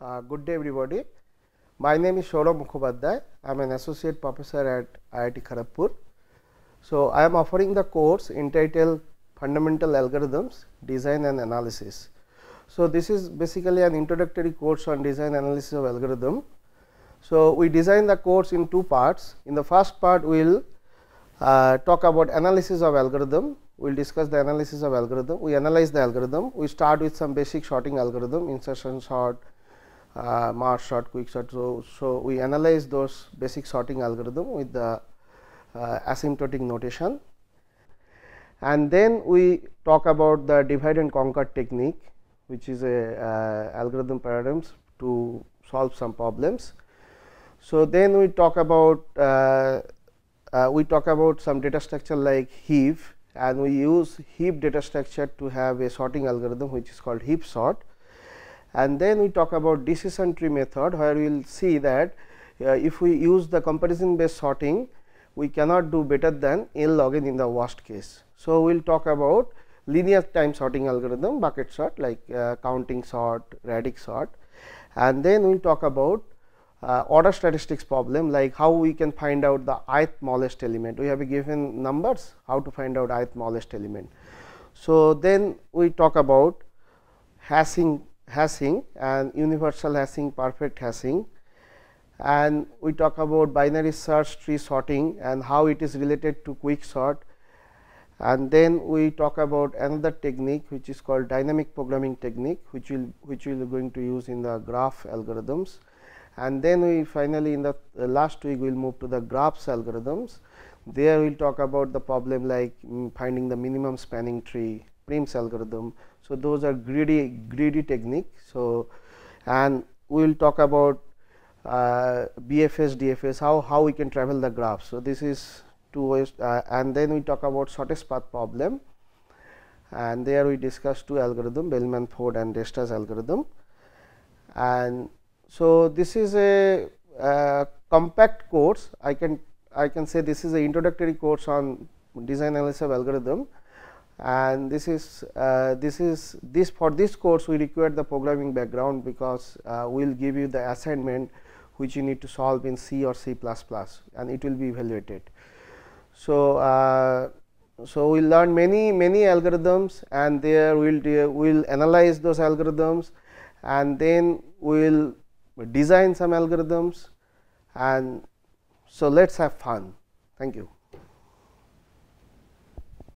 Uh, good day everybody. My name is Shourabh Mukhopadhyay. I am an associate professor at IIT Kharagpur. So, I am offering the course entitled Fundamental Algorithms Design and Analysis. So, this is basically an introductory course on design analysis of algorithm. So, we design the course in two parts. In the first part, we will uh, talk about analysis of algorithm. We will discuss the analysis of algorithm. We analyze the algorithm. We start with some basic sorting algorithm, insertion sort, uh, Mars quick sort. So, so we analyze those basic sorting algorithm with the uh, asymptotic notation and then we talk about the divide and conquer technique which is a uh, algorithm paradigms to solve some problems. So, then we talk about uh, uh, we talk about some data structure like heap and we use heap data structure to have a sorting algorithm which is called heap sort and then we talk about decision tree method where we will see that uh, if we use the comparison based sorting we cannot do better than n log n in the worst case. So, we will talk about linear time sorting algorithm bucket sort like uh, counting sort, radix sort and then we will talk about uh, order statistics problem like how we can find out the ith smallest element. We have given numbers how to find out ith smallest element. So, then we talk about hashing hashing and universal hashing, perfect hashing and we talk about binary search tree sorting and how it is related to quick sort and then we talk about another technique which is called dynamic programming technique which will which we will going to use in the graph algorithms and then we finally in the last week we will move to the graphs algorithms there we will talk about the problem like um, finding the minimum spanning tree Prim's algorithm. So, those are greedy greedy technique. So, and we will talk about uh, BFS, DFS, how how we can travel the graph. So, this is two ways uh, and then we talk about shortest path problem and there we discuss two algorithm Bellman Ford and Desta's algorithm. And so, this is a uh, compact course I can I can say this is a introductory course on design analysis of algorithm and this is uh, this is this for this course we require the programming background because uh, we will give you the assignment which you need to solve in C or C++ and it will be evaluated. So, uh, so we will learn many many algorithms and there we will we will analyze those algorithms and then we will design some algorithms and so let us have fun. Thank you.